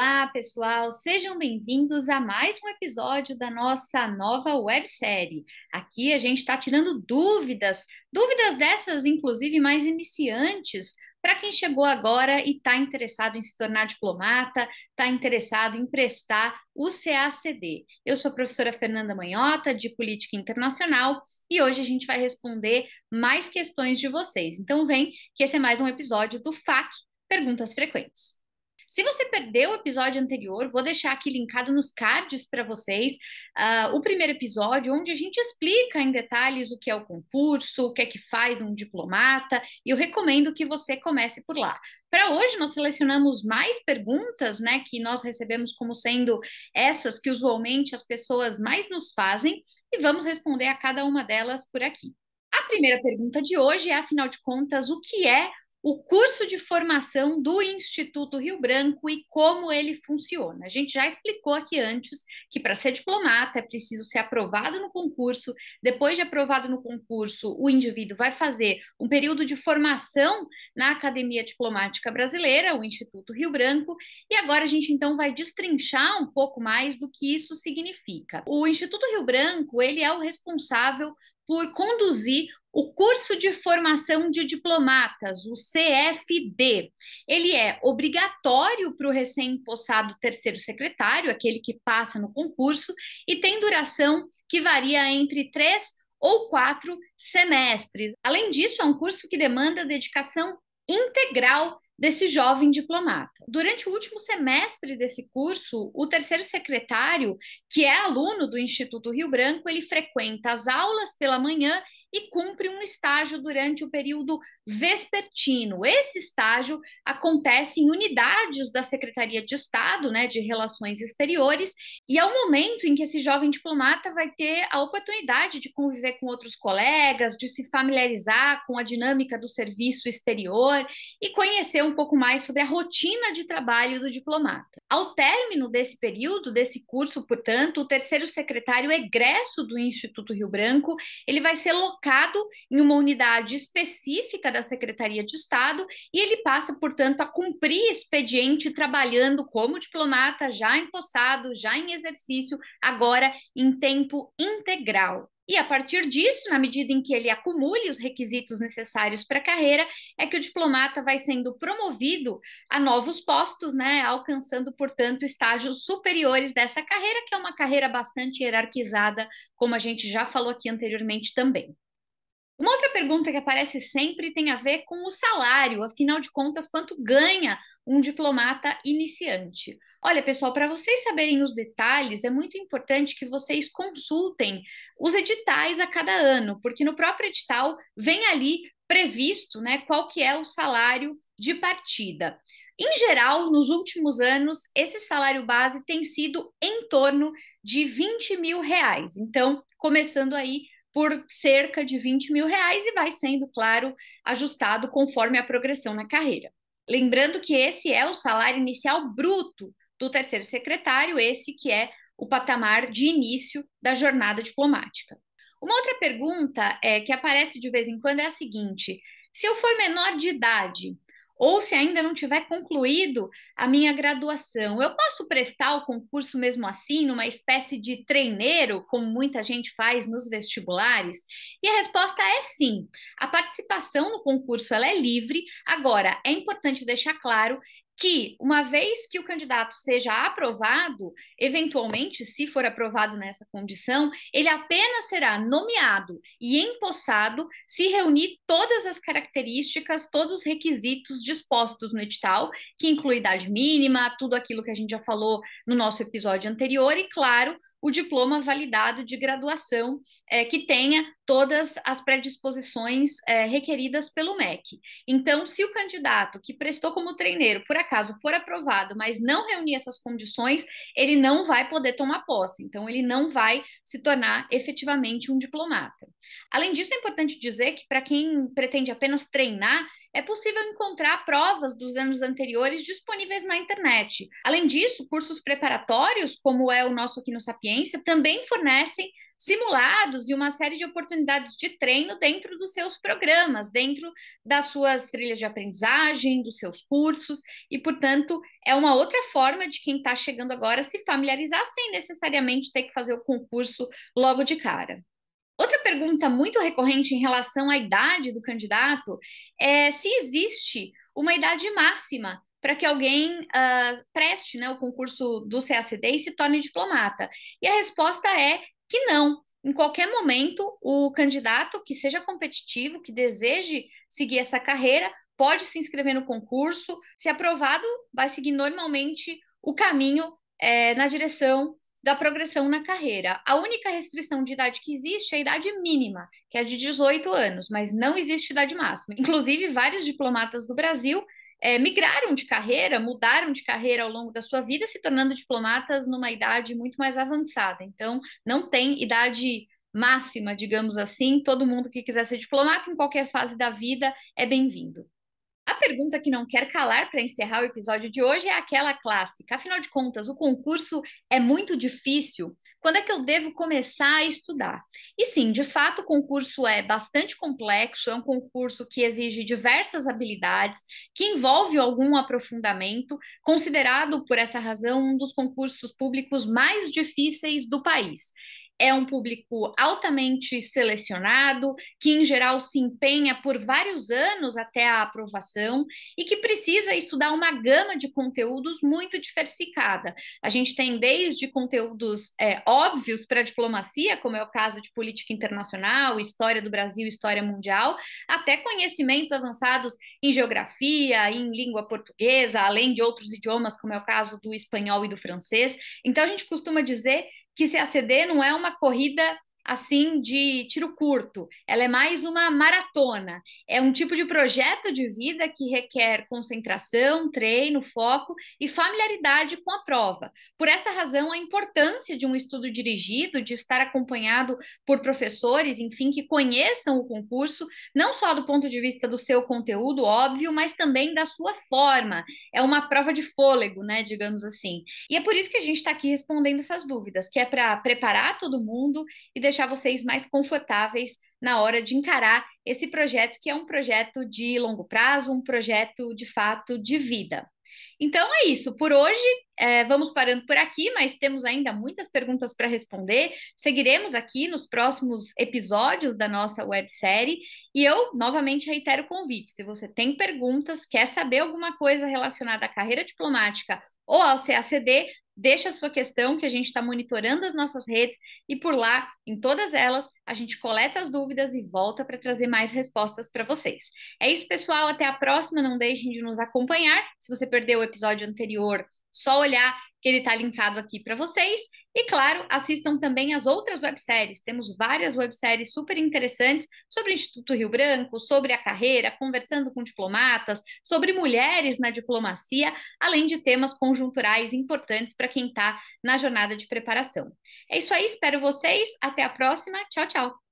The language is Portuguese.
Olá, pessoal! Sejam bem-vindos a mais um episódio da nossa nova websérie. Aqui a gente está tirando dúvidas, dúvidas dessas, inclusive mais iniciantes, para quem chegou agora e está interessado em se tornar diplomata, está interessado em prestar o CACD. Eu sou a professora Fernanda Manhota, de Política Internacional, e hoje a gente vai responder mais questões de vocês. Então, vem que esse é mais um episódio do FAC Perguntas Frequentes. Se você perdeu o episódio anterior, vou deixar aqui linkado nos cards para vocês uh, o primeiro episódio, onde a gente explica em detalhes o que é o concurso, o que é que faz um diplomata, e eu recomendo que você comece por lá. Para hoje, nós selecionamos mais perguntas, né, que nós recebemos como sendo essas que usualmente as pessoas mais nos fazem, e vamos responder a cada uma delas por aqui. A primeira pergunta de hoje é, afinal de contas, o que é o curso de formação do Instituto Rio Branco e como ele funciona. A gente já explicou aqui antes que para ser diplomata é preciso ser aprovado no concurso. Depois de aprovado no concurso, o indivíduo vai fazer um período de formação na Academia Diplomática Brasileira, o Instituto Rio Branco, e agora a gente então vai destrinchar um pouco mais do que isso significa. O Instituto Rio Branco, ele é o responsável por conduzir o curso de formação de diplomatas, o CFD. Ele é obrigatório para o recém-possado terceiro secretário, aquele que passa no concurso, e tem duração que varia entre três ou quatro semestres. Além disso, é um curso que demanda dedicação integral desse jovem diplomata. Durante o último semestre desse curso, o terceiro secretário, que é aluno do Instituto Rio Branco, ele frequenta as aulas pela manhã e cumpre um estágio durante o período vespertino. Esse estágio acontece em unidades da Secretaria de Estado, né, de Relações Exteriores, e é o momento em que esse jovem diplomata vai ter a oportunidade de conviver com outros colegas, de se familiarizar com a dinâmica do serviço exterior e conhecer um pouco mais sobre a rotina de trabalho do diplomata. Ao término desse período, desse curso, portanto, o terceiro secretário egresso do Instituto Rio Branco, ele vai ser colocado em uma unidade específica da Secretaria de Estado e ele passa, portanto, a cumprir expediente trabalhando como diplomata, já empossado, já em exercício, agora em tempo integral. E a partir disso, na medida em que ele acumule os requisitos necessários para a carreira, é que o diplomata vai sendo promovido a novos postos, né, alcançando, portanto, estágios superiores dessa carreira, que é uma carreira bastante hierarquizada, como a gente já falou aqui anteriormente também. Uma outra pergunta que aparece sempre tem a ver com o salário, afinal de contas, quanto ganha um diplomata iniciante? Olha, pessoal, para vocês saberem os detalhes, é muito importante que vocês consultem os editais a cada ano, porque no próprio edital vem ali previsto, né, qual que é o salário de partida. Em geral, nos últimos anos, esse salário base tem sido em torno de 20 mil reais. Então, começando aí por cerca de 20 mil reais e vai sendo, claro, ajustado conforme a progressão na carreira. Lembrando que esse é o salário inicial bruto do terceiro secretário, esse que é o patamar de início da jornada diplomática. Uma outra pergunta é, que aparece de vez em quando é a seguinte: se eu for menor de idade, ou se ainda não tiver concluído a minha graduação. Eu posso prestar o concurso mesmo assim, numa espécie de treineiro, como muita gente faz nos vestibulares? E a resposta é sim. A participação no concurso ela é livre. Agora, é importante deixar claro que, uma vez que o candidato seja aprovado, eventualmente, se for aprovado nessa condição, ele apenas será nomeado e empossado se reunir todas as características, todos os requisitos dispostos no edital, que inclui idade mínima, tudo aquilo que a gente já falou no nosso episódio anterior, e, claro, o diploma validado de graduação é, que tenha todas as predisposições é, requeridas pelo MEC. Então, se o candidato que prestou como treineiro, por acaso for aprovado, mas não reunir essas condições, ele não vai poder tomar posse. Então, ele não vai se tornar efetivamente um diplomata. Além disso, é importante dizer que, para quem pretende apenas treinar, é possível encontrar provas dos anos anteriores disponíveis na internet. Além disso, cursos preparatórios, como é o nosso aqui no Sapiência, também fornecem simulados e uma série de oportunidades de treino dentro dos seus programas, dentro das suas trilhas de aprendizagem, dos seus cursos, e, portanto, é uma outra forma de quem está chegando agora se familiarizar sem necessariamente ter que fazer o concurso logo de cara. Outra pergunta muito recorrente em relação à idade do candidato é se existe uma idade máxima para que alguém uh, preste né, o concurso do CACD e se torne diplomata. E a resposta é que não. Em qualquer momento, o candidato que seja competitivo, que deseje seguir essa carreira, pode se inscrever no concurso. Se aprovado, vai seguir normalmente o caminho é, na direção da progressão na carreira. A única restrição de idade que existe é a idade mínima, que é de 18 anos, mas não existe idade máxima. Inclusive, vários diplomatas do Brasil é, migraram de carreira, mudaram de carreira ao longo da sua vida, se tornando diplomatas numa idade muito mais avançada. Então, não tem idade máxima, digamos assim. Todo mundo que quiser ser diplomata em qualquer fase da vida é bem-vindo. A pergunta que não quer calar para encerrar o episódio de hoje é aquela clássica. Afinal de contas, o concurso é muito difícil. Quando é que eu devo começar a estudar? E sim, de fato, o concurso é bastante complexo, é um concurso que exige diversas habilidades, que envolve algum aprofundamento, considerado por essa razão um dos concursos públicos mais difíceis do país é um público altamente selecionado, que em geral se empenha por vários anos até a aprovação e que precisa estudar uma gama de conteúdos muito diversificada. A gente tem desde conteúdos é, óbvios para a diplomacia, como é o caso de política internacional, história do Brasil, história mundial, até conhecimentos avançados em geografia, em língua portuguesa, além de outros idiomas, como é o caso do espanhol e do francês. Então a gente costuma dizer que se aceder não é uma corrida assim de tiro curto, ela é mais uma maratona. É um tipo de projeto de vida que requer concentração, treino, foco e familiaridade com a prova. Por essa razão, a importância de um estudo dirigido, de estar acompanhado por professores, enfim, que conheçam o concurso, não só do ponto de vista do seu conteúdo, óbvio, mas também da sua forma. É uma prova de fôlego, né, digamos assim. E é por isso que a gente está aqui respondendo essas dúvidas, que é para preparar todo mundo e deixar deixar vocês mais confortáveis na hora de encarar esse projeto, que é um projeto de longo prazo, um projeto de fato de vida. Então é isso, por hoje é, vamos parando por aqui, mas temos ainda muitas perguntas para responder. Seguiremos aqui nos próximos episódios da nossa websérie e eu novamente reitero o convite: se você tem perguntas, quer saber alguma coisa relacionada à carreira diplomática ou ao CACD, deixa a sua questão que a gente está monitorando as nossas redes e por lá, em todas elas, a gente coleta as dúvidas e volta para trazer mais respostas para vocês. É isso, pessoal. Até a próxima. Não deixem de nos acompanhar. Se você perdeu o episódio anterior, só olhar que ele está linkado aqui para vocês. E claro, assistam também as outras webséries. Temos várias webséries super interessantes sobre o Instituto Rio Branco, sobre a carreira, conversando com diplomatas, sobre mulheres na diplomacia, além de temas conjunturais importantes para quem está na jornada de preparação. É isso aí, espero vocês. Até a próxima. Tchau, tchau.